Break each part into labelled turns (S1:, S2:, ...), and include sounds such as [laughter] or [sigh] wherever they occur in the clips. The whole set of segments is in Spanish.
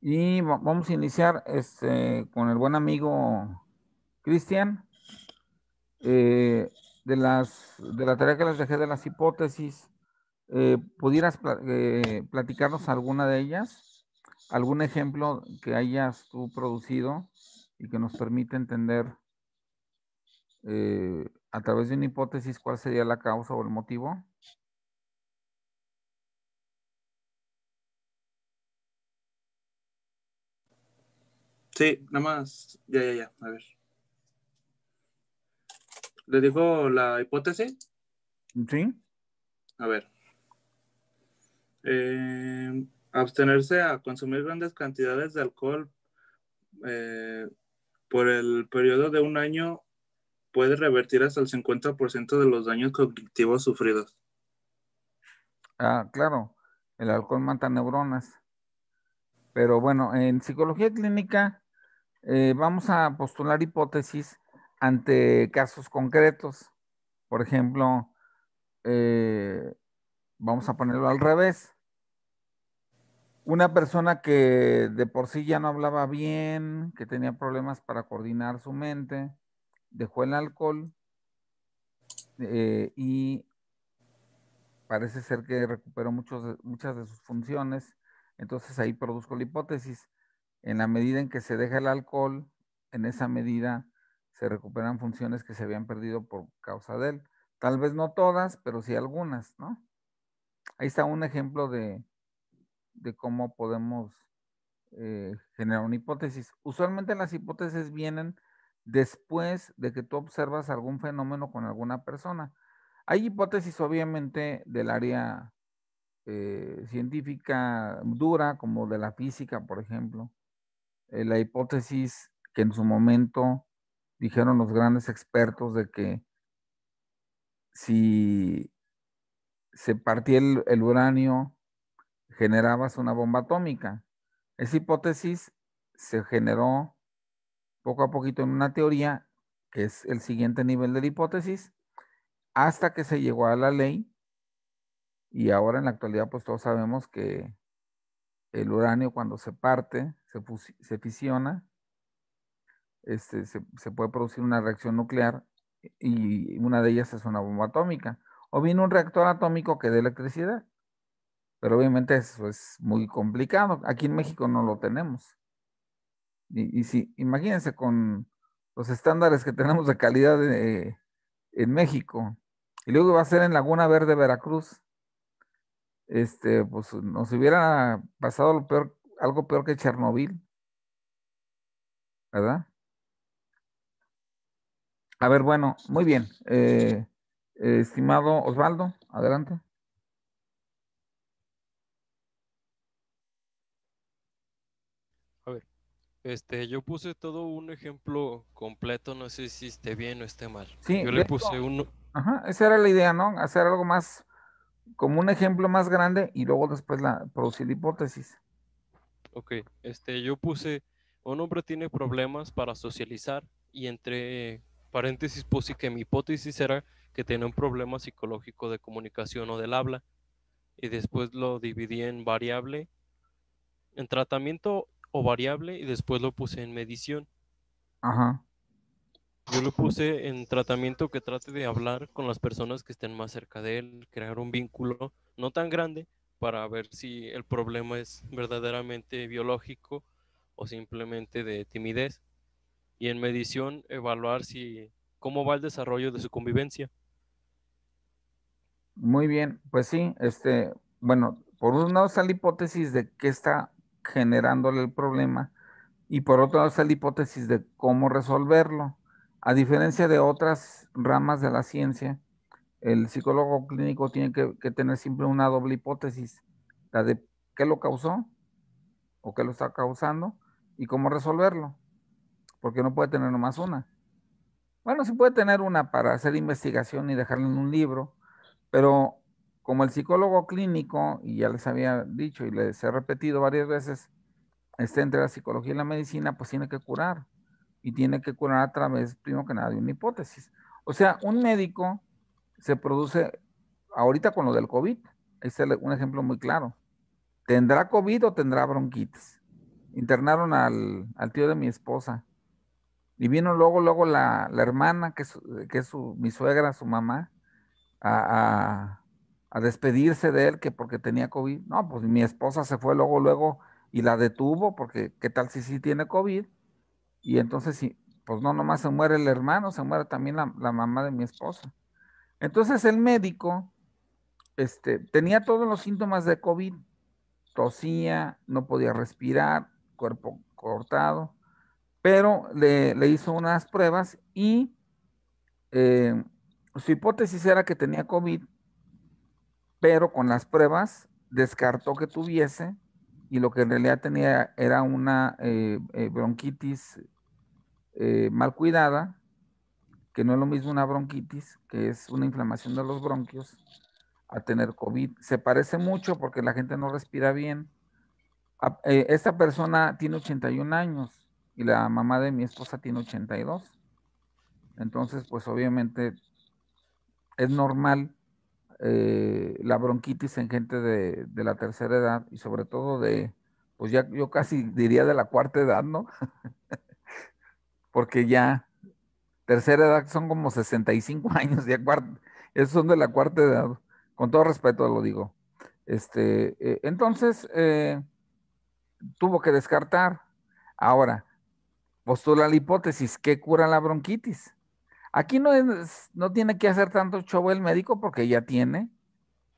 S1: Y vamos a iniciar este, con el buen amigo Cristian. Eh, de, las, de la tarea que les dejé de las hipótesis, eh, ¿pudieras eh, platicarnos alguna de ellas? ¿Algún ejemplo que hayas tú producido y que nos permite entender a través de una hipótesis cuál sería la causa o el motivo?
S2: Sí, nada más. Ya, ya, ya. A ver. ¿Le dijo la hipótesis? Sí. A ver. Eh, abstenerse a consumir grandes cantidades de alcohol eh, por el periodo de un año puede revertir hasta el 50% de los daños cognitivos sufridos.
S1: Ah, claro, el alcohol mata neuronas. Pero bueno, en psicología clínica eh, vamos a postular hipótesis ante casos concretos. Por ejemplo, eh, vamos a ponerlo al revés. Una persona que de por sí ya no hablaba bien, que tenía problemas para coordinar su mente, dejó el alcohol eh, y parece ser que recuperó muchas de sus funciones. Entonces ahí produzco la hipótesis. En la medida en que se deja el alcohol, en esa medida se recuperan funciones que se habían perdido por causa de él. Tal vez no todas, pero sí algunas, ¿no? Ahí está un ejemplo de, cómo podemos eh, generar una hipótesis. Usualmente las hipótesis vienen después de que tú observas algún fenómeno con alguna persona. Hay hipótesis obviamente del área eh, científica dura, como de la física, por ejemplo, eh, la hipótesis que en su momento dijeron los grandes expertos de que si se partía el, uranio, generabas una bomba atómica. Esa hipótesis se generó poco a poquito en una teoría, que es el siguiente nivel de la hipótesis, hasta que se llegó a la ley. Y ahora en la actualidad, pues todos sabemos que el uranio cuando se parte se, fisiona, este, se, puede producir una reacción nuclear y una de ellas es una bomba atómica. O bien un reactor atómico que dé electricidad. Pero obviamente eso es muy complicado. Aquí en México no lo tenemos. Y, si, imagínense con los estándares que tenemos de calidad en México. Y luego va a ser en Laguna Verde, Veracruz. Este, pues nos hubiera pasado lo peor algo peor que Chernobyl. ¿Verdad? A ver, bueno, muy bien. Eh, estimado Osvaldo, adelante.
S2: A ver, este, yo puse todo un ejemplo completo, no sé si esté bien o esté mal. Sí, yo le puse uno.
S1: Ajá, esa era la idea, ¿no? Hacer algo más, como un ejemplo más grande y luego después la, producir la hipótesis.
S2: Ok, este, yo puse, un hombre tiene problemas para socializar y entre paréntesis puse que mi hipótesis era que tenía un problema psicológico de comunicación o del habla y después lo dividí en variable, en tratamiento o variable y después lo puse en medición. Ajá. Yo lo puse en tratamiento que trate de hablar con las personas que estén más cerca de él, crear un vínculo no tan grande, para ver si el problema es verdaderamente biológico o simplemente de timidez. Y en medición, evaluar si cómo va el desarrollo de su convivencia.
S1: Muy bien, pues sí, este, bueno, por un lado está la hipótesis de qué está generándole el problema y por otro lado está la hipótesis de cómo resolverlo. A diferencia de otras ramas de la ciencia, el psicólogo clínico tiene que, tener siempre una doble hipótesis, la de qué lo causó o qué lo está causando y cómo resolverlo, porque no puede tener nomás una. Bueno, sí puede tener una para hacer investigación y dejarla en un libro, pero como el psicólogo clínico, y ya les había dicho y les he repetido varias veces, está entre la psicología y la medicina, pues tiene que curar. Y tiene que curar a través, primero que nada, de una hipótesis. O sea, un médico se produce ahorita con lo del COVID. ese es un ejemplo muy claro. ¿Tendrá COVID o tendrá bronquitis? Internaron al, tío de mi esposa. Y vino luego, luego la, hermana, que es, que es mi suegra, su mamá, a, despedirse de él que porque tenía COVID. No, pues mi esposa se fue luego, luego y la detuvo porque qué tal si sí tiene COVID. Y entonces, sí, pues no, nomás se muere el hermano, se muere también la mamá de mi esposa. Entonces el médico este, tenía todos los síntomas de COVID, tosía, no podía respirar, cuerpo cortado, pero le, hizo unas pruebas y eh, su hipótesis era que tenía COVID, pero con las pruebas descartó que tuviese y lo que en realidad tenía era una eh, eh, bronquitis mal cuidada que no es lo mismo una bronquitis, que es una inflamación de los bronquios, a tener COVID. Se parece mucho porque la gente no respira bien. Ah, eh, esta persona tiene 81 años y la mamá de mi esposa tiene 82. Entonces, pues obviamente es normal eh, la bronquitis en gente de, de, la tercera edad y sobre todo de, pues ya yo casi diría de la cuarta edad, ¿no? [laughs] porque ya tercera edad son como 65 [laughs] años, ya cuarta, esos son de la cuarta edad, con todo respeto lo digo. Este, eh, entonces, eh, tuvo que descartar. Ahora, postula la hipótesis, ¿qué cura la bronquitis? Aquí no, no tiene que hacer tanto show el médico porque ya tiene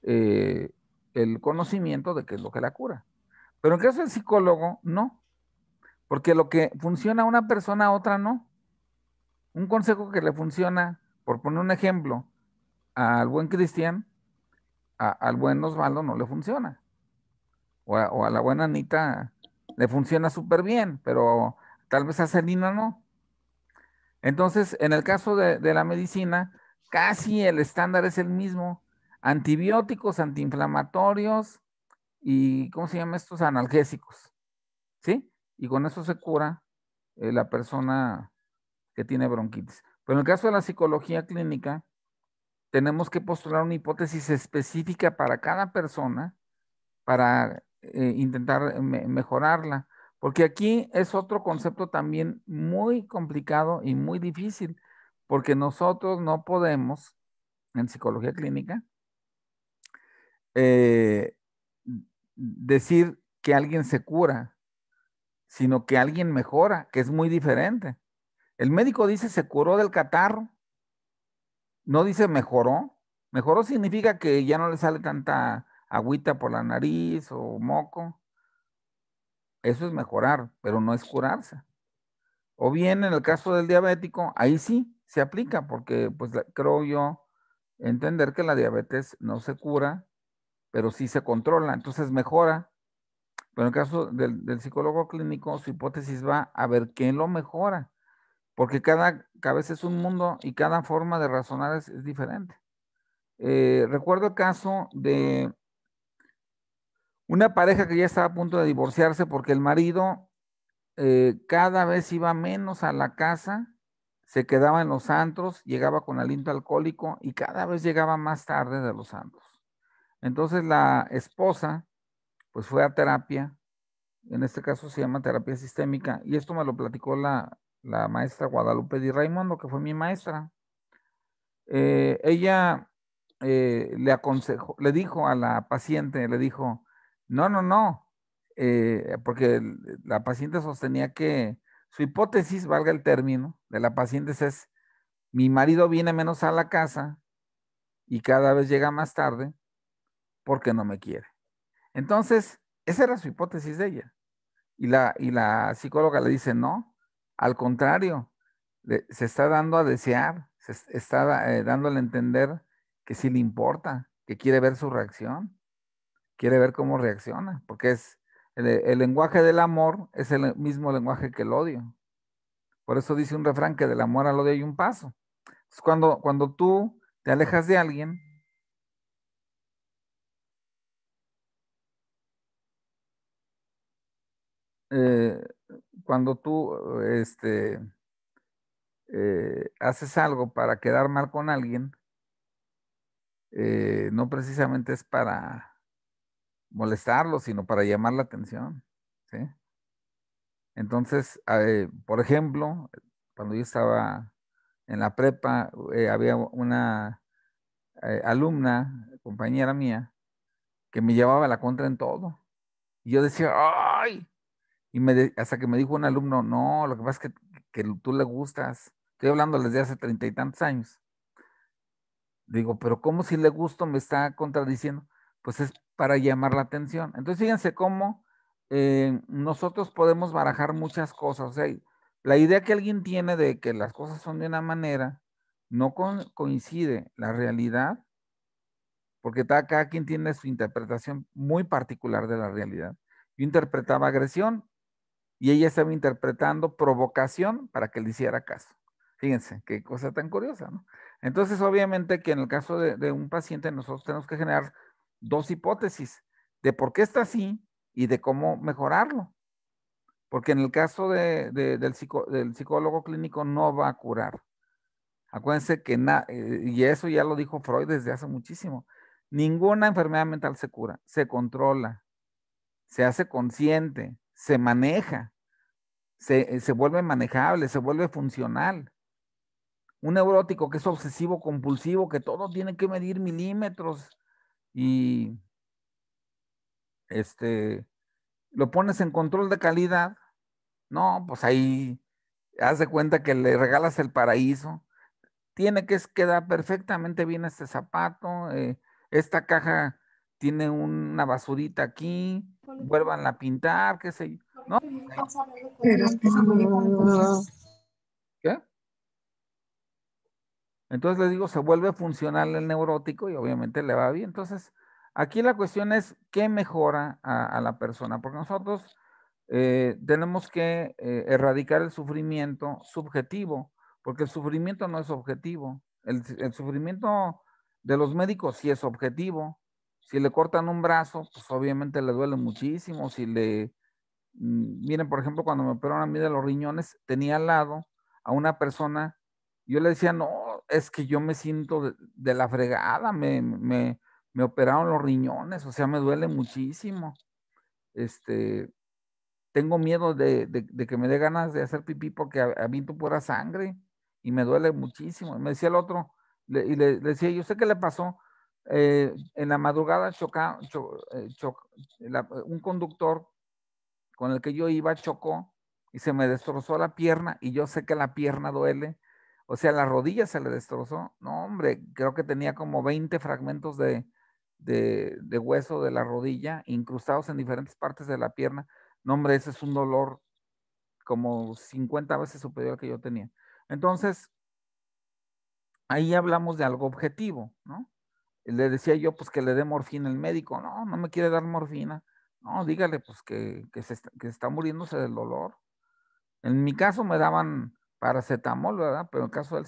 S1: eh, el conocimiento de qué es lo que la cura. Pero en caso del psicólogo, no. Porque lo que funciona a una persona a otra no. Un consejo que le funciona, por poner un ejemplo, al buen Cristian, al buen Osvaldo no le funciona. O a, la buena Anita le funciona súper bien, pero tal vez a Celina no. Entonces, en el caso de, la medicina, casi el estándar es el mismo. Antibióticos, antiinflamatorios y, ¿cómo se llama estos? Analgésicos. ¿Sí? Y con eso se cura eh, la persona tiene bronquitis. Pero en el caso de la psicología clínica, tenemos que postular una hipótesis específica para cada persona para eh, intentar mejorarla. Porque aquí es otro concepto también muy complicado y muy difícil, porque nosotros no podemos, en psicología clínica, eh, decir que alguien se cura, sino que alguien mejora, que es muy diferente. El médico dice se curó del catarro. No dice mejoró. Mejoró significa que ya no le sale tanta agüita por la nariz o moco. Eso es mejorar, pero no es curarse. O bien en el caso del diabético, ahí sí se aplica, porque pues creo yo entender que la diabetes no se cura, pero sí se controla, entonces mejora. Pero en el caso del, del psicólogo clínico, su hipótesis va a ver quién lo mejora porque cada cabeza es un mundo y cada forma de razonar es, diferente. Eh, recuerdo el caso de una pareja que ya estaba a punto de divorciarse porque el marido eh, cada vez iba menos a la casa, se quedaba en los antros, llegaba con aliento alcohólico y cada vez llegaba más tarde de los antros. Entonces la esposa pues fue a terapia, en este caso se llama terapia sistémica, y esto me lo platicó la, la maestra Guadalupe Di Raimondo, que fue mi maestra. Eh, ella eh, le aconsejó, le dijo a la paciente, le dijo, no, no, no, eh, porque la paciente sostenía que su hipótesis, valga el término, de la paciente es, mi marido viene menos a la casa y cada vez llega más tarde porque no me quiere. Entonces, esa era su hipótesis de ella. Y la, y la psicóloga le dice, no, al contrario, se está dando a desear, se está dando eh, dándole a entender que sí le importa, que quiere ver su reacción, quiere ver cómo reacciona, porque es el, lenguaje del amor es el mismo lenguaje que el odio. Por eso dice un refrán que del amor al odio hay un paso. Es cuando, cuando tú te alejas de alguien, eh, cuando tú este, eh, haces algo para quedar mal con alguien, eh, no precisamente es para molestarlo, sino para llamar la atención. Entonces, eh, por ejemplo, cuando yo estaba en la prepa, había una alumna, compañera mía, que me llevaba la contra en todo. Y yo decía, ¡ay! Y hasta que me dijo un alumno, no, lo que pasa es que, tú le gustas. Estoy hablando desde hace treinta y tantos años. Digo, pero ¿cómo si le gusto me está contradiciendo? Pues es para llamar la atención. Entonces, fíjense cómo eh, nosotros podemos barajar muchas cosas. O sea, la idea que alguien tiene de que las cosas son de una manera no coincide la realidad, porque cada, quien tiene su interpretación muy particular de la realidad. Yo interpretaba agresión, y ella estaba interpretando provocación para que le hiciera caso. Fíjense, qué cosa tan curiosa, ¿no? Entonces, obviamente que en el caso de, un paciente nosotros tenemos que generar dos hipótesis de por qué está así y de cómo mejorarlo. Porque en el caso del, psicólogo clínico no va a curar. Acuérdense que, eh, y eso ya lo dijo Freud desde hace muchísimo, ninguna enfermedad mental se cura, se controla, se hace consciente, se maneja, se, vuelve manejable, se vuelve funcional. Un neurótico que es obsesivo compulsivo, que todo tiene que medir milímetros y este, lo pones en control de calidad, no, pues ahí haz de cuenta que le regalas el paraíso. Tiene que quedar perfectamente bien este zapato. Eh, esta caja tiene una basurita aquí vuelvan a pintar, qué sé yo. ¿No? ¿Qué? Entonces les digo, se vuelve funcional el neurótico y obviamente le va bien. Entonces, aquí la cuestión es qué mejora a, la persona, porque nosotros eh, tenemos que eh, erradicar el sufrimiento subjetivo, porque el sufrimiento no es objetivo. El, el, sufrimiento de los médicos sí es objetivo, si le cortan un brazo, pues obviamente le duele muchísimo. Si le, mm, miren, por ejemplo, cuando me operaron a mí de los riñones, tenía al lado a una persona, yo le decía, no, es que yo me siento de, la fregada, me, me, me, operaron los riñones, o sea, me duele muchísimo. Este, tengo miedo de, que me dé ganas de hacer pipí porque a tu pura sangre y me duele muchísimo. me decía el otro, y le decía, yo sé qué le pasó? Eh, en la madrugada choca, eh, un conductor con el que yo iba chocó y se me destrozó la pierna y yo sé que la pierna duele. O sea, la rodilla se le destrozó. No, hombre, creo que tenía como 20 fragmentos de, de hueso de la rodilla incrustados en diferentes partes de la pierna. No, hombre, ese es un dolor como 50 veces superior al que yo tenía. Entonces, ahí hablamos de algo objetivo, ¿no? le decía yo, pues que le dé morfina el médico. No, no me quiere dar morfina. No, dígale, pues que, que, se, está muriéndose del dolor. En mi caso me daban paracetamol, ¿verdad? Pero en el caso de él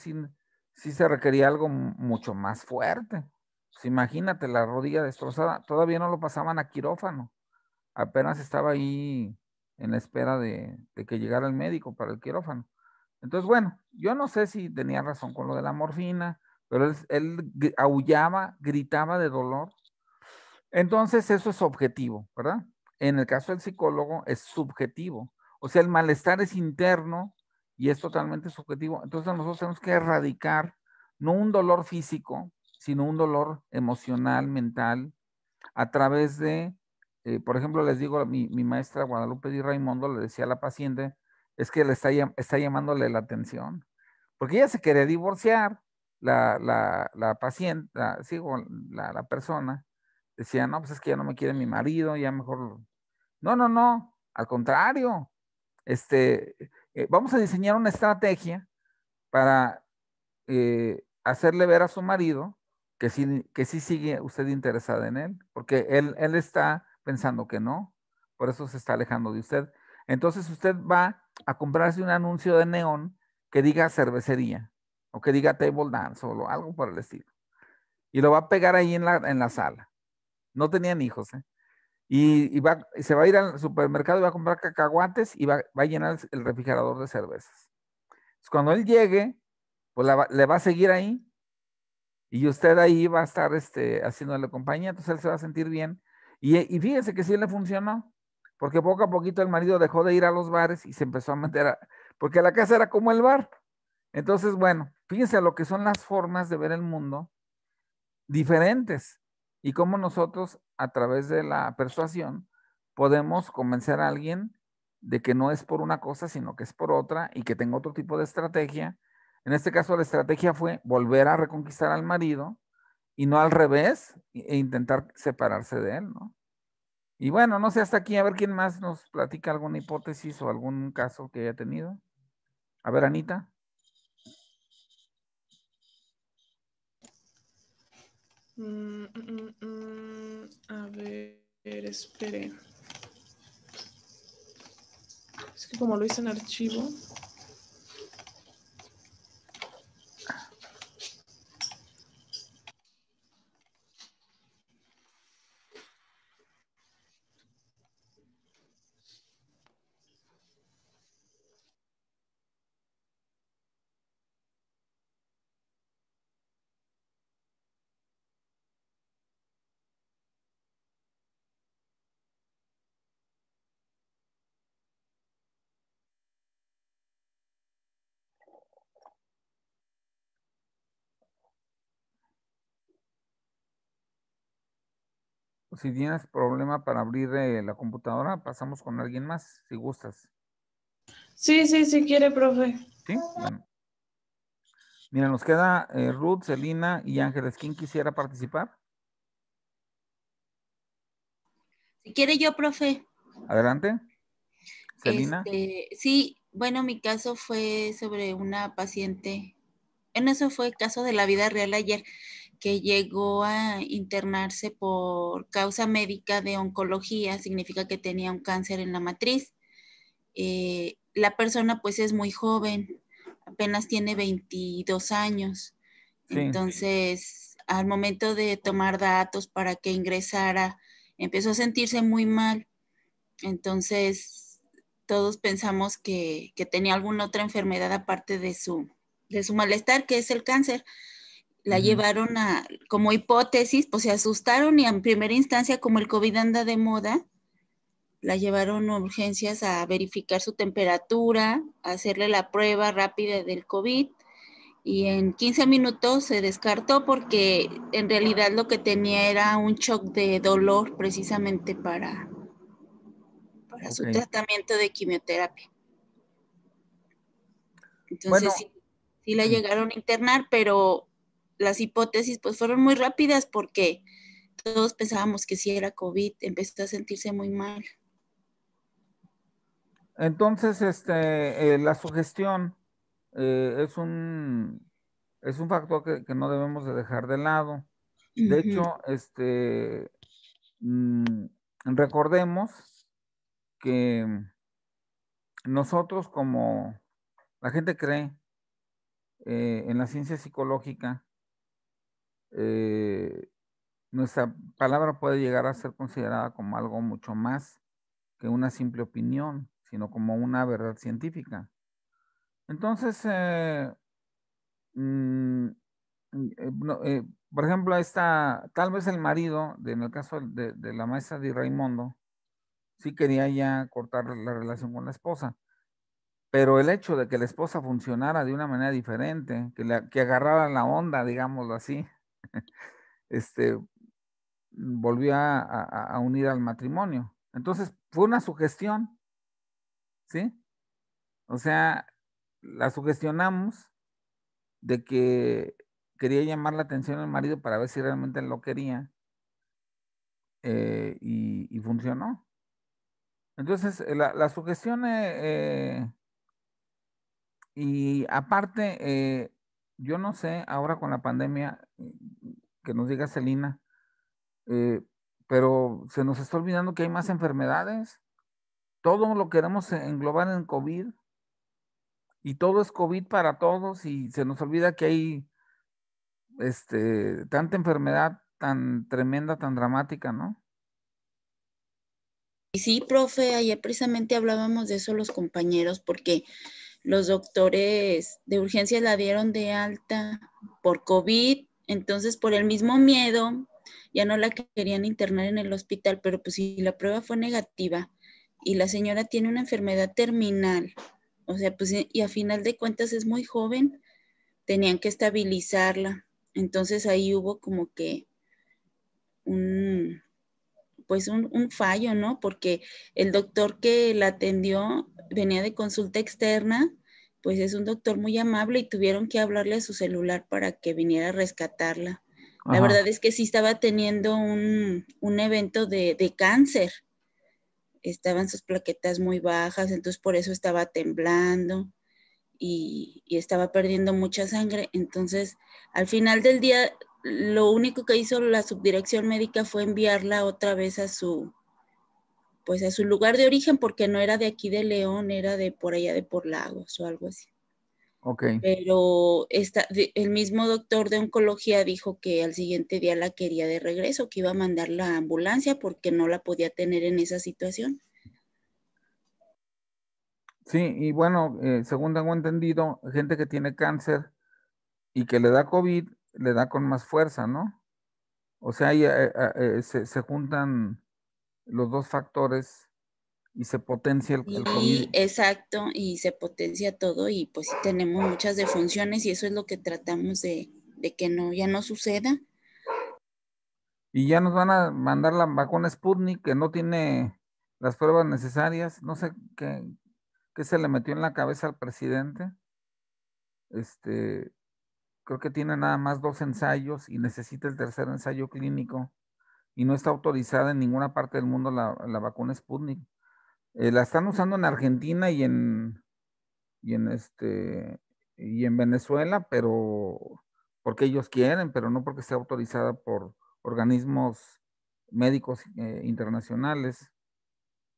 S1: sí, se requería algo mucho más fuerte. Pues imagínate la rodilla destrozada. Todavía no lo pasaban a quirófano. Apenas estaba ahí en la espera de, de que llegara el médico para el quirófano. Entonces, bueno, yo no sé si tenía razón con lo de la morfina pero él, aullaba, gritaba de dolor. Entonces eso es objetivo, ¿verdad? En el caso del psicólogo es subjetivo. O sea, el malestar es interno y es totalmente subjetivo. Entonces nosotros tenemos que erradicar no un dolor físico, sino un dolor emocional, mental, a través de, eh, por ejemplo, les digo, mi, mi, maestra Guadalupe Di Raimondo le decía a la paciente, es que le está, está llamándole la atención, porque ella se quería divorciar, la, la, paciente, la, la, persona, decía, no, pues es que ya no me quiere mi marido, ya mejor... No, no, no, al contrario. Este, eh, vamos a diseñar una estrategia para eh, hacerle ver a su marido que sí, que sí sigue usted interesada en él, porque él, él está pensando que no, por eso se está alejando de usted. Entonces usted va a comprarse un anuncio de neón que diga cervecería que diga table dance o algo por el estilo. Y lo va a pegar ahí en la, en la sala. No tenían hijos, ¿eh? Y, va, se va a ir al supermercado y va a comprar cacahuates y va, va a llenar el refrigerador de cervezas. cuando él llegue, pues le va a seguir ahí y usted ahí va a estar este, haciéndole compañía, entonces él se va a sentir bien. Y, y fíjense que sí le funcionó, porque poco a poquito el marido dejó de ir a los bares y se empezó a meter a, porque la casa era como el bar. Entonces, bueno, Fíjense lo que son las formas de ver el mundo diferentes y cómo nosotros a través de la persuasión podemos convencer a alguien de que no es por una cosa, sino que es por otra y que tenga otro tipo de estrategia. En este caso la estrategia fue volver a reconquistar al marido y no al revés e intentar separarse de él, ¿no? Y bueno, no sé hasta aquí, a ver quién más nos platica alguna hipótesis o algún caso que haya tenido. A ver, Anita.
S3: Mm, mm, mm, a ver, espere. Es que como lo hice en archivo.
S1: si tienes problema para abrir eh, la computadora, pasamos con alguien más, si gustas.
S3: Sí, sí, sí quiere, profe.
S1: Mira, nos queda eh, Ruth, Selina y Ángeles. ¿Quién quisiera participar?
S4: Si quiere yo, profe.
S1: Adelante. Selina.
S4: Este, sí, bueno, mi caso fue sobre una paciente. En eso fue el caso de la vida real ayer que llegó a internarse por causa médica de oncología, significa que tenía un cáncer en la matriz. Eh, la persona pues es muy joven, apenas tiene 22 años. Entonces, al momento de tomar datos para que ingresara, empezó a sentirse muy mal. Entonces, todos pensamos que, tenía alguna otra enfermedad aparte de su, de su malestar, que es el cáncer la llevaron a, como hipótesis, pues se asustaron y en primera instancia, como el COVID anda de moda, la llevaron a urgencias a verificar su temperatura, a hacerle la prueba rápida del COVID y en 15 minutos se descartó porque en realidad lo que tenía era un shock de dolor precisamente para, su tratamiento de quimioterapia. Entonces sí la llegaron a internar, pero las hipótesis pues fueron muy rápidas porque todos pensábamos que si era COVID, empezó a sentirse muy mal.
S1: Entonces, este, eh, la sugestión eh, es, un, es un factor que, no debemos de dejar de lado. De hecho, este, mm, recordemos que nosotros como la gente cree eh, en la ciencia psicológica, eh, nuestra palabra puede llegar a ser considerada como algo mucho más que una simple opinión, sino como una verdad científica. Entonces, eh, mm, eh, por ejemplo, esta, tal vez el marido, de, en el caso de, la maestra de Raimondo, sí quería ya cortar la relación con la esposa, pero el hecho de que la esposa funcionara de una manera diferente, que, que agarrara la onda, digámoslo así, [laughs] este, volvió a, unir al matrimonio. Entonces, fue una sugestión, ¿sí? O sea, la sugestionamos de que quería llamar la atención al marido para ver si realmente lo quería eh, y, funcionó. Entonces, eh, la, sugestión eh, y aparte, yo no sé ahora con la pandemia, que nos diga Celina, eh, pero se nos está olvidando que hay más enfermedades. Todo lo queremos e-, englobar en COVID y todo es COVID para todos y se nos olvida que hay este, tanta enfermedad tan tremenda, tan dramática, ¿no?
S4: Y sí, profe, ayer precisamente hablábamos de eso los compañeros, porque los doctores de urgencia la dieron de alta por COVID, entonces por el mismo miedo ya no la querían internar en el hospital, pero pues si la prueba fue negativa y la señora tiene una enfermedad terminal, o sea, pues y a final de cuentas es muy joven, tenían que estabilizarla. Entonces ahí hubo como que un, pues un, fallo, ¿no? Porque el doctor que la atendió venía de consulta externa, pues es un doctor muy amable y tuvieron que hablarle a su celular para que viniera a rescatarla. La verdad es que sí estaba teniendo un, evento de, cáncer. Estaban sus plaquetas muy bajas, entonces por eso estaba temblando y, y estaba perdiendo mucha sangre. Entonces, al final del día lo único que hizo la subdirección médica fue enviarla otra vez a su pues a su lugar de origen porque no era de aquí de León, era de por allá de por Lagos o algo así. Okay. Pero el mismo doctor de oncología dijo que al siguiente día la quería de regreso, que iba a mandar la ambulancia porque no la podía tener en esa situación.
S1: Sí, y bueno, eh, según tengo entendido, gente que tiene cáncer y que le da COVID le da con más fuerza, ¿no? O sea, ahí eh, eh, eh, se, se, juntan los dos factores y se potencia el, el y,
S4: Exacto, y se potencia todo y pues tenemos muchas defunciones y eso es lo que tratamos de, de que no ya no suceda.
S1: Y ya nos van a mandar la vacuna Sputnik que no tiene las pruebas necesarias. No sé qué, qué se le metió en la cabeza al presidente. Este, creo que tiene nada más dos ensayos y necesita el tercer ensayo clínico y no está autorizada en ninguna parte del mundo la, vacuna Sputnik. Eh, la están usando en Argentina y en, y en este y en Venezuela, pero porque ellos quieren, pero no porque sea autorizada por organismos médicos eh, internacionales.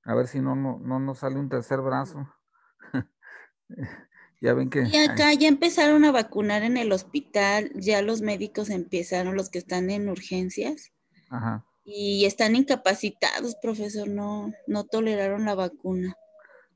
S1: A ver si no, no, no nos sale un tercer brazo. [laughs] Ya ven que... Y acá
S4: ya empezaron a vacunar en el hospital, ya los médicos empezaron, los que están en urgencias. Ajá. Y están incapacitados, profesor, no, no toleraron la vacuna.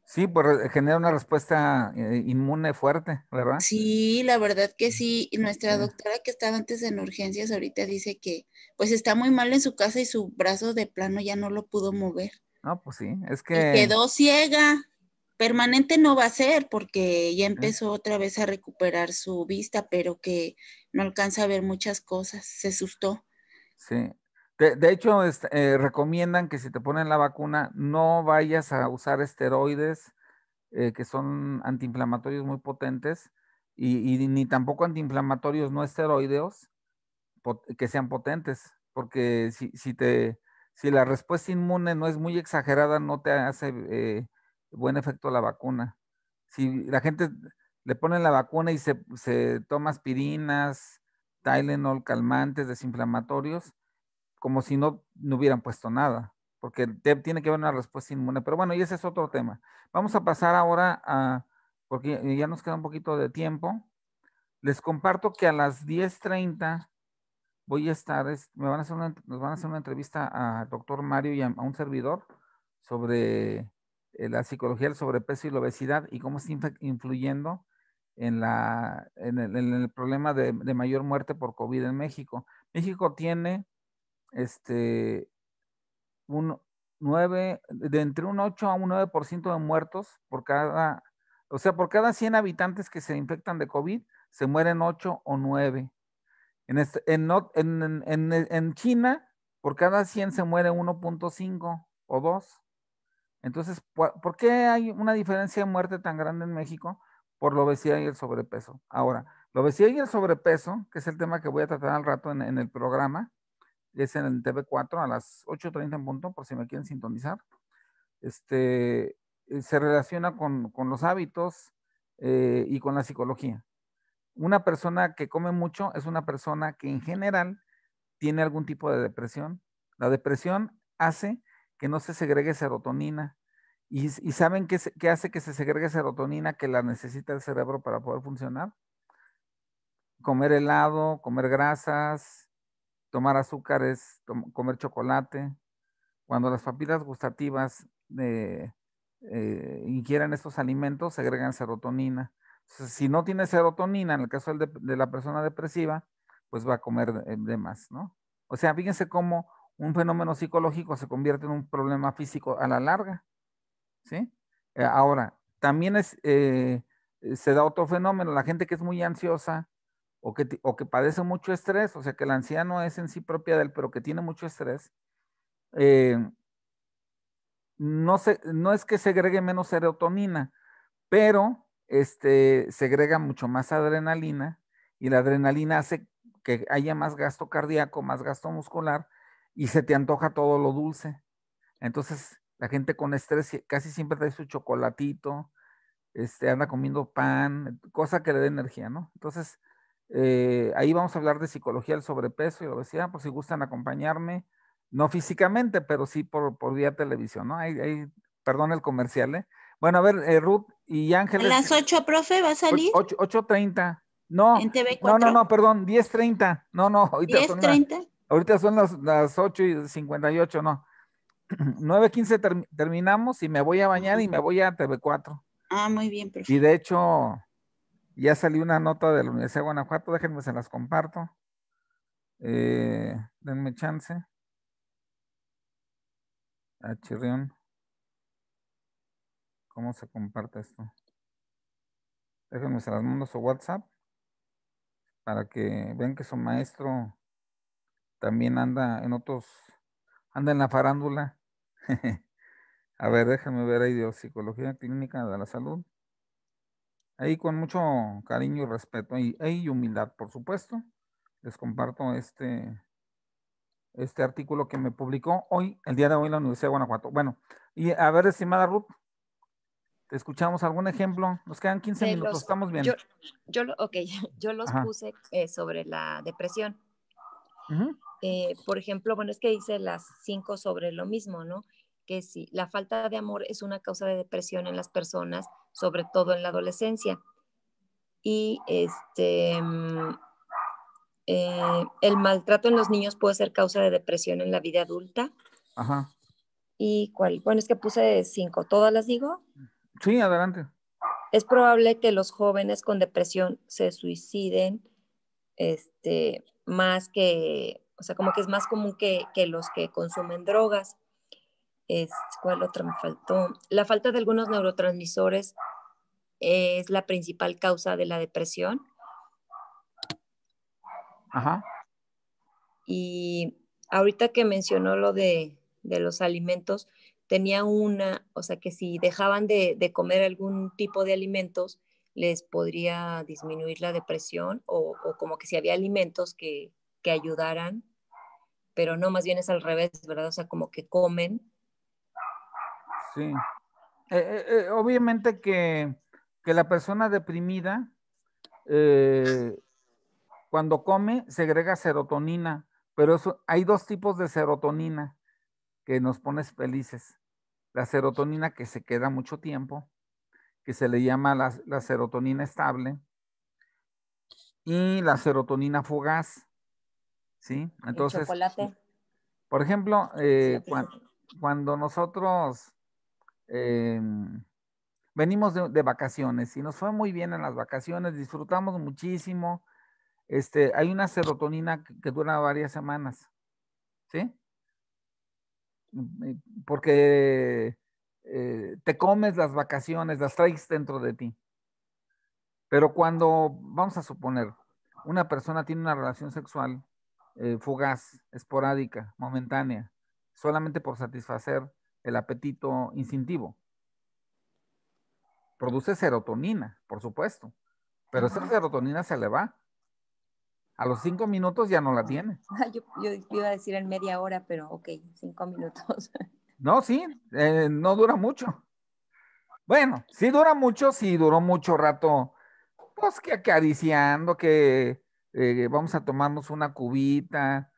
S1: Sí, por, pues, genera una respuesta eh, inmune fuerte, ¿verdad? Sí,
S4: la verdad que sí. Nuestra doctora que estaba antes en urgencias ahorita dice que pues está muy mal en su casa y su brazo de plano ya no lo pudo mover.
S1: No, pues sí, es que... quedó
S4: ciega permanente no va a ser porque ya empezó otra vez a recuperar su vista, pero que no alcanza a ver muchas cosas, se asustó.
S1: Sí. De, hecho, este, eh, recomiendan que si te ponen la vacuna, no vayas a usar esteroides, eh, que son antiinflamatorios muy potentes, y, ni tampoco antiinflamatorios no esteroideos que sean potentes, porque si, te, si la respuesta inmune no es muy exagerada, no te hace eh, buen efecto la vacuna. Si la gente le pone la vacuna y se, toma aspirinas, Tylenol, calmantes, desinflamatorios, como si no, hubieran puesto nada, porque tiene que haber una respuesta inmune. Pero bueno, y ese es otro tema. Vamos a pasar ahora a, porque ya nos queda un poquito de tiempo. Les comparto que a las 10.30 voy a estar, me van a hacer una, nos van a hacer una entrevista al doctor Mario y a, un servidor sobre eh, la psicología del sobrepeso y la obesidad y cómo está influyendo en, el, problema de, mayor muerte por COVID en México. México tiene este, de entre un 8 a un 9% de muertos por cada, o sea, por cada 100 habitantes que se infectan de COVID, se mueren 8 o 9. Este, en, en, en China, por cada 100 se muere 1.5 o 2. Entonces, ¿por qué hay una diferencia de muerte tan grande en México? Por la obesidad y el sobrepeso. Ahora, la obesidad y el sobrepeso, que es el tema que voy a tratar al rato en, el programa, es en el TV4 a las 8.30 en punto, por si me quieren sintonizar, este, eh, se relaciona con, con los hábitos eh, y con la psicología. Una persona que come mucho es una persona que en general tiene algún tipo de depresión. La depresión hace que no se segregue serotonina. ¿Y, saben qué, hace que se segregue serotonina que la necesita el cerebro para poder funcionar? Comer helado, comer grasas, tomar azúcares, comer chocolate. Cuando las papilas gustativas eh, ingieren estos alimentos, segregan serotonina. si no tiene serotonina, en el caso de, la persona depresiva, pues va a comer demás. Eh, de más, ¿no? O sea, fíjense cómo un fenómeno psicológico se convierte en un problema físico a la larga. ¿sí? Eh, ahora, también eh, eh, se da otro fenómeno, la gente que es muy ansiosa o que, padece mucho estrés, o sea que la ansiedad no es en sí propia de él, pero que tiene mucho estrés, no, no es que segregue menos serotonina, pero este, segrega mucho más adrenalina y la adrenalina hace que haya más gasto cardíaco, más gasto muscular, y se te antoja todo lo dulce. Entonces, la gente con estrés casi siempre trae su chocolatito, este, anda comiendo pan, cosa que le dé energía, ¿no? Entonces, eh, ahí vamos a hablar de psicología del sobrepeso y obesidad, por si gustan acompañarme, no físicamente, pero sí por, vía televisión, ¿no? perdón el comercial, ¿eh? Bueno, a ver, eh, Ruth y Ángel ¿A las 8, profe, va a salir? 8.30. 8, no, no, no, no, perdón, 10.30. No, no, ahorita treinta? Ahorita son las, 8 y 58, no. 9.15 [clears throat] quince terminamos y me voy a bañar y me voy a TV4.
S4: Ah, muy bien, perfecto. Y
S1: de hecho, ya salió una nota de la Universidad de Guanajuato, déjenme se las comparto. Eh, denme chance. A ah, Chirrión. ¿Cómo se comparte esto? Déjenme se las mando su WhatsApp para que vean que su maestro también anda en otros, anda en la farándula. [laughs] a ver, déjame ver ahí de psicología clínica de la salud. Ahí con mucho cariño y respeto y, humildad, por supuesto, les comparto este, este artículo que me publicó hoy, el día de hoy la Universidad de Guanajuato. Bueno, y a ver, estimada Ruth, ¿te escuchamos algún ejemplo? Nos quedan 15 minutos, estamos bien. Yo,
S5: yo, ok, [laughs] yo los puse eh, sobre la depresión. Eh, por ejemplo, bueno, es que dice las cinco sobre lo mismo, ¿no? Que si la falta de amor es una causa de depresión en las personas, sobre todo en la adolescencia. Y este, mm, eh, el maltrato en los niños puede ser causa de depresión en la vida adulta. Ajá. ¿Y cuál? Bueno, es que puse cinco. ¿Todas las digo? Sí, adelante. Es probable que los jóvenes con depresión se suiciden, este, más que, o sea, como que es más común que, los que consumen drogas. Es, ¿Cuál otra me faltó? La falta de algunos neurotransmisores es la principal causa de la depresión. Ajá. Y ahorita que mencionó lo de, los alimentos, tenía una, o sea, que si dejaban de comer algún tipo de alimentos, les podría disminuir la depresión o, como que si había alimentos que, ayudaran, pero no, más bien es al revés, ¿verdad? O sea, como que comen.
S1: Sí. Eh, eh, eh, obviamente que, la persona deprimida, cuando come, segrega serotonina, pero eso, hay dos tipos de serotonina que nos pones felices. La serotonina que se queda mucho tiempo que se le llama la, serotonina estable y la serotonina fugaz. ¿Sí? Entonces, por ejemplo, eh, cuando, nosotros em, venimos de, vacaciones y nos fue muy bien en las vacaciones, disfrutamos muchísimo. Este, hay una serotonina que dura varias semanas, ¿sí? Mm, eh, porque eh, te comes las vacaciones, las traes dentro de ti. Pero cuando, vamos a suponer, una persona tiene una relación sexual eh, fugaz, esporádica, momentánea, solamente por satisfacer el apetito instintivo, produce serotonina, por supuesto, pero esa serotonina se le va. A los cinco minutos ya no la ah, tiene.
S5: [laughs] Yo, yo iba a decir en media hora, pero ok, cinco minutos. [laughs]
S1: No, sí, eh, no dura mucho. Bueno, sí dura mucho, sí duró mucho rato. Pues que acariciando, que eh, vamos a tomarnos una cubita,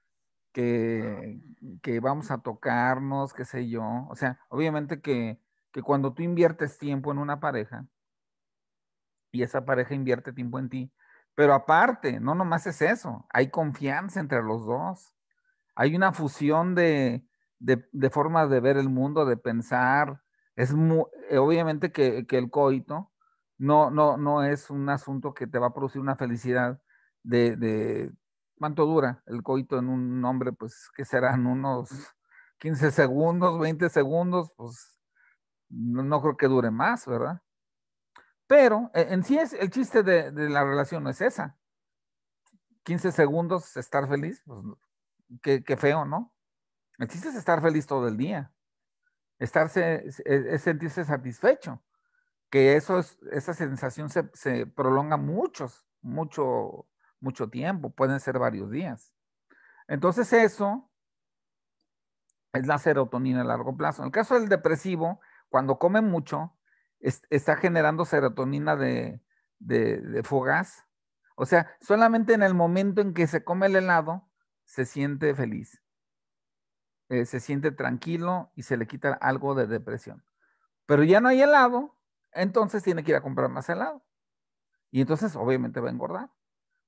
S1: que, que, vamos a tocarnos, qué sé yo. O sea, obviamente que, que cuando tú inviertes tiempo en una pareja y esa pareja invierte tiempo en ti, pero aparte, no nomás es eso, hay confianza entre los dos. Hay una fusión de, de, de formas de ver el mundo, de pensar. Es muy, eh, obviamente que, el coito no, no, no es un asunto que te va a producir una felicidad de, de cuánto dura el coito en un hombre, pues que serán unos 15 segundos, 20 segundos, pues no, creo que dure más, ¿verdad? Pero e, en sí es el chiste de, la relación no es esa. 15 segundos estar feliz, pues qué feo, ¿no? existe estar feliz todo el día. es, sentirse satisfecho. Que esa sensación se, prolonga muchos, mucho, mucho tiempo. Pueden ser varios días. Entonces eso es la serotonina a largo plazo. En el caso del depresivo, cuando come mucho, está generando serotonina de, de, de fogaz. O sea, solamente en el momento en que se come el helado, se siente feliz. Eh, se siente tranquilo y se le quita algo de depresión. Pero ya no hay helado, entonces tiene que ir a comprar más helado. Y entonces obviamente va a engordar.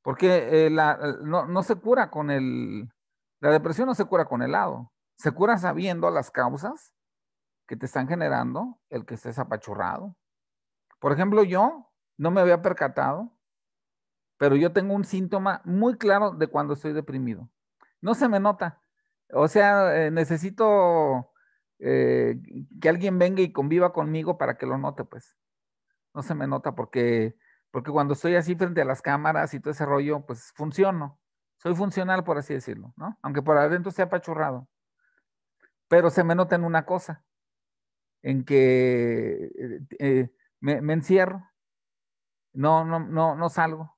S1: Porque eh, la, eh, no, no, se cura con el... La depresión no se cura con helado. Se cura sabiendo las causas que te están generando el que estés apachurrado. Por ejemplo, yo no me había percatado, pero yo tengo un síntoma muy claro de cuando estoy deprimido. No se me nota, o sea, eh, necesito eh, que alguien venga y conviva conmigo para que lo note, pues. No se me nota porque, porque cuando estoy así frente a las cámaras y todo ese rollo, pues funciono. Soy funcional, por así decirlo, ¿no? Aunque por adentro sea apachurrado. Pero se me nota en una cosa, en que eh, me, me, encierro. No, no, no, no salgo.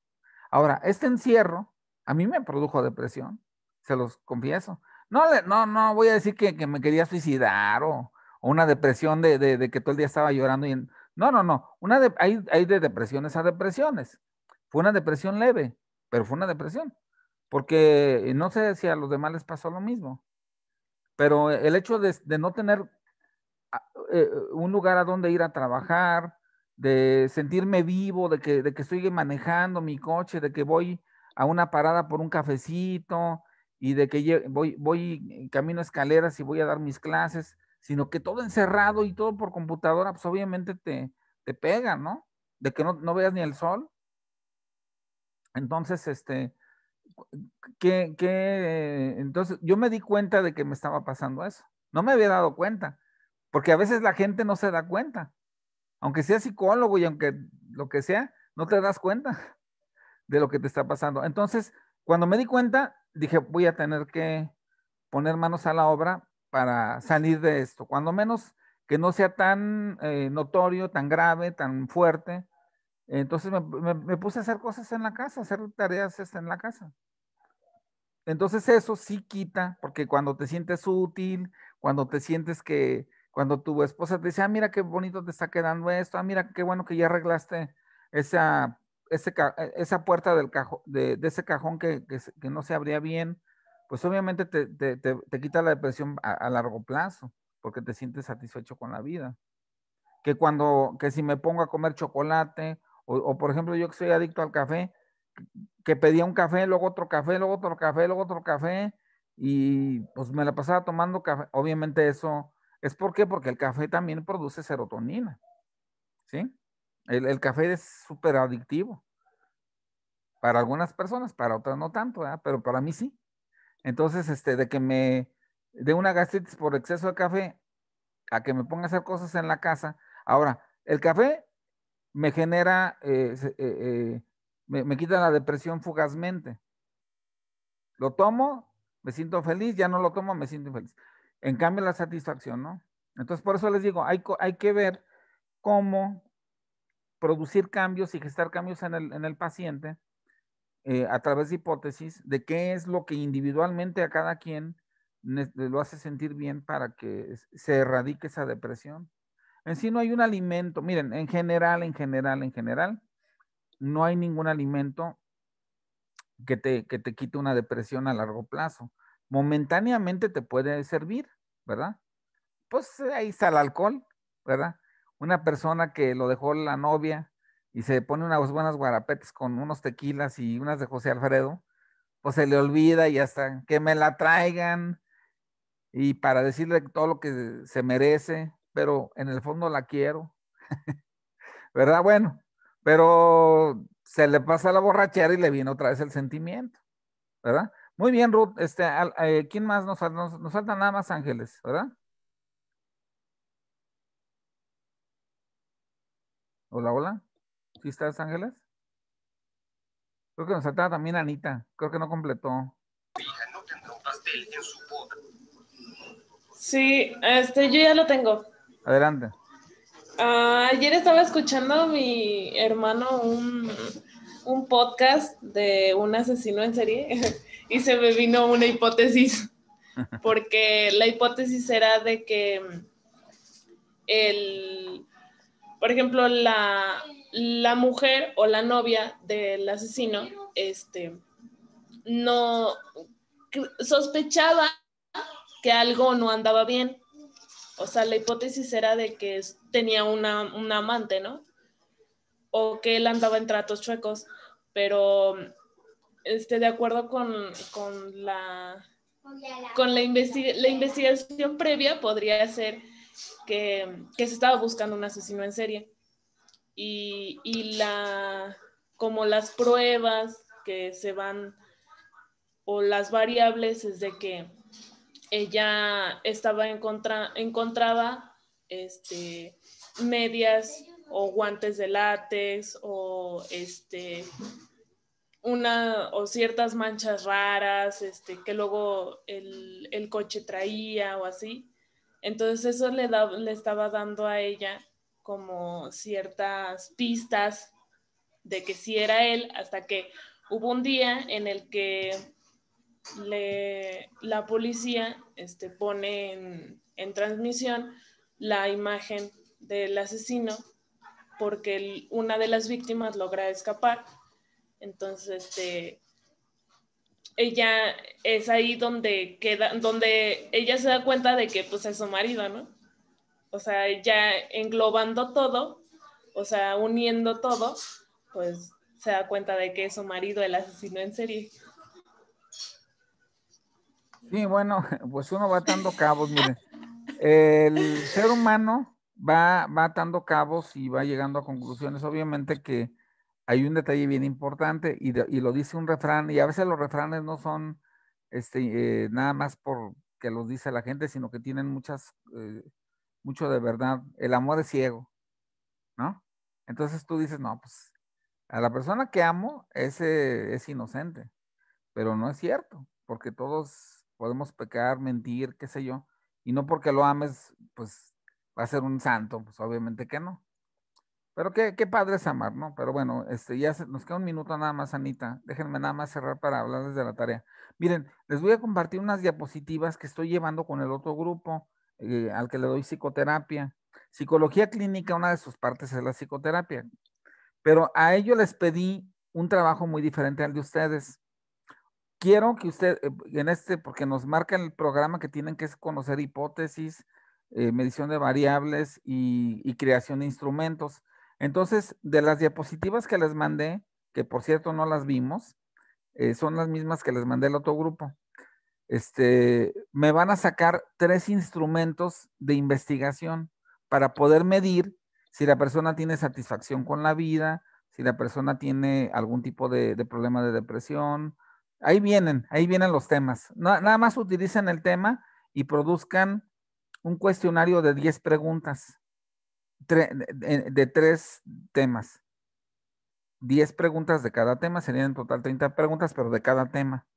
S1: Ahora, este encierro a mí me produjo depresión, se los confieso. No, no, no voy a decir que, me quería suicidar o, una depresión de, que todo el día estaba llorando. Y en... No, no, no. Una de, hay, de depresiones a depresiones. Fue una depresión leve, pero fue una depresión. Porque eh, no sé si a los demás les pasó lo mismo. Pero el hecho de, no tener ah, eh, un lugar a donde ir a trabajar, de sentirme vivo, de de que estoy manejando mi coche, de que voy a una parada por un cafecito, y de que voy, voy camino a escaleras y voy a dar mis clases, sino que todo encerrado y todo por computadora, pues obviamente te, te pega, ¿no? De que no, no veas ni el sol. Entonces, este, qué entonces yo me di cuenta de que me estaba pasando eso. No me había dado cuenta, porque a veces la gente no se da cuenta. Aunque sea psicólogo y aunque lo que sea, no te das cuenta [laughs] de lo que te está pasando. Entonces, cuando me di cuenta, dije, voy a tener que poner manos a la obra para salir de esto, cuando menos que no sea tan eh, notorio, tan grave, tan fuerte. Entonces me, me, puse a hacer cosas en la casa, hacer tareas este, en la casa. Entonces eso sí quita, porque cuando te sientes útil, cuando te sientes que, cuando tu esposa te dice, ah, mira qué bonito te está quedando esto, ah, mira qué bueno que ya arreglaste esa e, esa puerta del de, ese cajón que, no se abría bien, pues obviamente te, quita la depresión a, largo plazo, porque te sientes satisfecho con la vida. Que cuando, que si me pongo a comer chocolate, o, por ejemplo yo que soy adicto al café, que pedía un café, luego otro café, luego otro café, luego otro café, y pues me la pasaba tomando café. Obviamente eso es por porque el café también produce serotonina, ¿sí? el café es súper adictivo. Para algunas personas, para otras no tanto, pero para mí sí. Entonces, este, de que me de una gastritis por exceso de café, a que me ponga a hacer cosas en la casa. Ahora, el café me genera, eh, eh, eh, me, quita la depresión fugazmente. Lo tomo, me siento feliz, ya no lo tomo, me siento feliz, En cambio, la satisfacción, ¿no? Entonces, por eso les digo, hay, que ver cómo producir cambios y gestar cambios en el, en el paciente eh, a través de hipótesis de qué es lo que individualmente a cada quien lo hace sentir bien para que se erradique esa depresión. En sí no hay un alimento, miren, en general, en general, en general, no hay ningún alimento que te, que te quite una depresión a largo plazo. Momentáneamente te puede servir, ¿verdad? Pues ahí está el alcohol, ¿verdad? Una persona que lo dejó la novia y se pone unas buenas guarapetes con unos tequilas y unas de José Alfredo, pues se le olvida y hasta que me la traigan y para decirle todo lo que se merece, pero en el fondo la quiero. [laughs] ¿Verdad? Bueno, pero se le pasa la borrachera y le viene otra vez el sentimiento. ¿Verdad? Muy bien, Ruth. Este, eh, ¿Quién más nos nos falta nada más Ángeles, ¿verdad? Hola, hola. ¿Estás, Ángeles? Creo que nos faltaba también Anita. Creo que no completó. Sí, este, yo ya lo tengo. Adelante. Ah,
S3: ayer estaba escuchando mi hermano un, un podcast de un asesino en serie [laughs] y se me vino una hipótesis, [laughs] porque la hipótesis era de que el, por ejemplo, la, la mujer o la novia del asesino, este, no sospechaba que algo no andaba bien. O sea, la hipótesis era de que tenía una, amante, ¿no? O que él andaba en tratos chuecos, pero este, de acuerdo con, la con la, la, investigación previa podría ser que se estaba buscando un asesino en serie y, la, como las pruebas que se van o las variables es de que ella estaba en encontraba este, medias o guantes de látex o este una o ciertas manchas raras este, que luego el, el coche traía o así. Entonces eso le, le estaba dando a ella como ciertas pistas de que sí era él, hasta que hubo un día en el que la policía este, pone en, transmisión la imagen del asesino porque una de las víctimas logra escapar. Entonces, este, ella es ahí donde queda, donde ella se da cuenta de que pues es su marido, ¿no? o sea, ya englobando todo, o sea, uniendo todo, pues se da cuenta de que es su marido el asesino en serie.
S1: Sí, bueno, [laughs] pues uno va atando cabos, miren. El ser humano va, atando cabos y va llegando a conclusiones. Obviamente que hay un detalle bien importante y, lo dice un refrán, y a veces los refranes no son este, eh, nada más porque que los dice la gente, sino que tienen muchas eh, mucho de verdad. El amor es ciego, ¿no? Entonces tú dices, no, pues a la persona que amo, ese es inocente, pero no es cierto, porque todos podemos pecar, mentir, qué sé yo, y no porque lo ames, pues va a ser un santo, pues obviamente que no. Pero qué, qué padre es amar, ¿no? Pero bueno, este, ya nos queda un minuto nada más, Anita. Déjenme nada más cerrar para hablarles de la tarea. Miren, les voy a compartir unas diapositivas que estoy llevando con el otro grupo. Eh, al que le doy psicoterapia. Psicología clínica, una de sus partes es la psicoterapia. Pero a ello les pedí un trabajo muy diferente al de ustedes. Quiero que usted, eh, en este, porque nos marca el programa que tienen que conocer hipótesis, eh, medición de variables y, creación de instrumentos. Entonces, de las diapositivas que les mandé, que por cierto no las vimos, son las mismas que les mandé el otro grupo este, me van a sacar tres instrumentos de investigación para poder medir si la persona tiene satisfacción con la vida, si la persona tiene algún tipo de, problema de depresión. Ahí vienen, ahí vienen los temas. nada más utilicen el tema y produzcan un cuestionario de 10 preguntas, de, tres temas. 10 preguntas de cada tema, serían en total 30 preguntas, pero de cada tema.